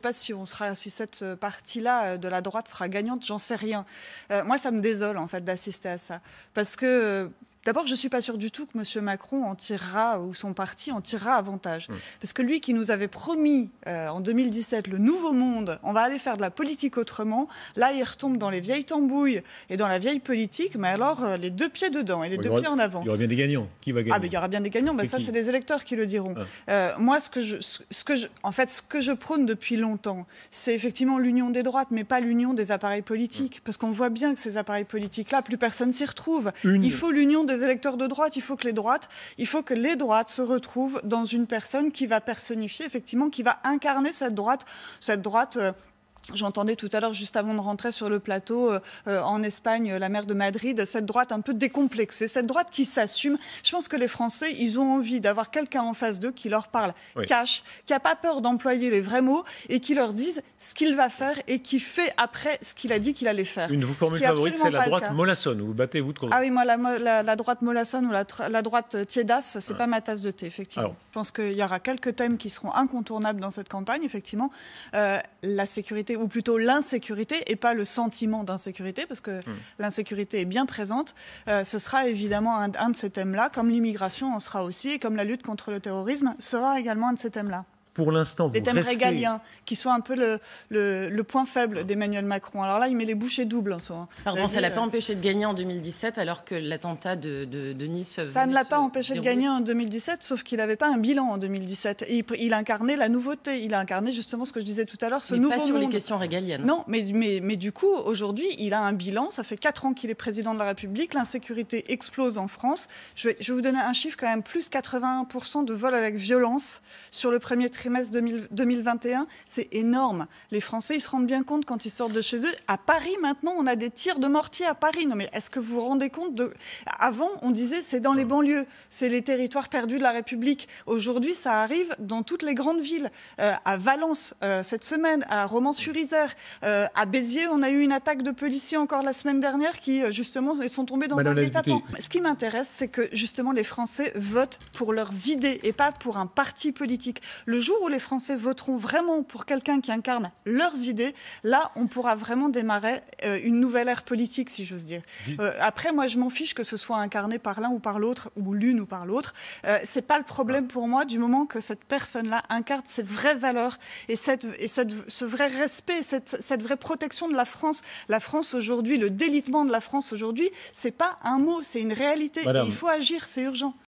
pas si on sera, si cette partie-là euh, de la droite sera gagnante, j'en sais rien. Euh, moi, ça me désole en fait d'assister à ça, parce que euh, D'abord, je ne suis pas sûre du tout que M. Macron en tirera, ou son parti en tirera avantage. Hmm. Parce que lui qui nous avait promis euh, en 2017 le nouveau monde, on va aller faire de la politique autrement, là, il retombe dans les vieilles tambouilles et dans la vieille politique, mais alors euh, les deux pieds dedans et les deux pieds en avant. Il y aura bien des gagnants. Qui va gagner Ah, mais il y aura bien des gagnants. Ben, ça, c'est les électeurs qui le diront. Ah. Euh, moi, ce que, je, ce, que je, en fait, ce que je prône depuis longtemps, c'est effectivement l'union des droites, mais pas l'union des appareils politiques. Hmm. Parce qu'on voit bien que ces appareils politiques-là, plus personne s'y retrouve. Il faut l'union des électeurs de droite. Il faut que les droites, il faut que les droites se retrouvent dans une personne qui va personnifier, effectivement, qui va incarner cette droite, cette droite euh, J'entendais tout à l'heure, juste avant de rentrer sur le plateau, euh, euh, en Espagne, euh, la maire de Madrid, cette droite un peu décomplexée, cette droite qui s'assume. Je pense que les Français, ils ont envie d'avoir quelqu'un en face d'eux qui leur parle cash, qui n'a pas peur d'employer les vrais mots et qui leur dise ce qu'il va faire et qui fait après ce qu'il a dit qu'il allait faire. Une de vos formules favorites, c'est la droite molassonne. Vous battez vous de Ah oui, moi, la, droite molassonne ou la, droite Tiedas, c'est pas ma tasse de thé, effectivement. Je pense qu'il y aura quelques thèmes qui seront incontournables dans cette campagne, effectivement. la sécurité ou plutôt l'insécurité, et pas le sentiment d'insécurité, parce que hmm. l'insécurité est bien présente, euh, ce sera évidemment un, un de ces thèmes-là, comme l'immigration en sera aussi, et comme la lutte contre le terrorisme sera également un de ces thèmes-là pour l'instant, vous Des thèmes régaliens, qui soit un peu le, point faible ah. d'Emmanuel Macron. Alors là, il met les bouchées doubles en soi. Pardon, ça ne l'a pas euh, empêché de gagner en 2017, alors que l'attentat de, Nice... Ça ne l'a pas empêché de gagner en 2017, sauf qu'il n'avait pas un bilan en 2017. Il, il, incarnait la nouveauté, il a incarné justement ce que je disais tout à l'heure, ce mais nouveau pas sur les questions régaliennes. Non, mais, mais, mais du coup, aujourd'hui, il a un bilan, ça fait 4 ans qu'il est président de la République, l'insécurité explose en France. Je vais, je vais vous donner un chiffre quand même, plus 81% de vols avec violence sur le premier trimestre trimestre 2021, c'est énorme. Les Français, ils se rendent bien compte quand ils sortent de chez eux. À Paris, maintenant, on a des tirs de mortier à Paris. Non, mais est-ce que vous vous rendez compte de... Avant, on disait c'est dans les banlieues, c'est les territoires perdus de la République. Aujourd'hui, ça arrive dans toutes les grandes villes. Euh, à Valence, euh, cette semaine, à Romans-sur-Isère, euh, à Béziers, on a eu une attaque de policiers encore la semaine dernière qui, justement, sont tombés dans un état. Ce qui m'intéresse, c'est que, justement, les Français votent pour leurs idées et pas pour un parti politique. Le jour jour où les Français voteront vraiment pour quelqu'un qui incarne leurs idées, là, on pourra vraiment démarrer euh, une nouvelle ère politique, si j'ose dire. Euh, après, moi, je m'en fiche que ce soit incarné par l'un ou par l'autre, ou l'une ou par l'autre. Euh, c'est pas le problème ah. pour moi du moment que cette personne-là incarne cette vraie valeur et, cette, et ce vrai respect, cette, cette vraie protection de la France. La France aujourd'hui, le délitement de la France aujourd'hui, c'est pas un mot, c'est une réalité. il faut agir, c'est urgent.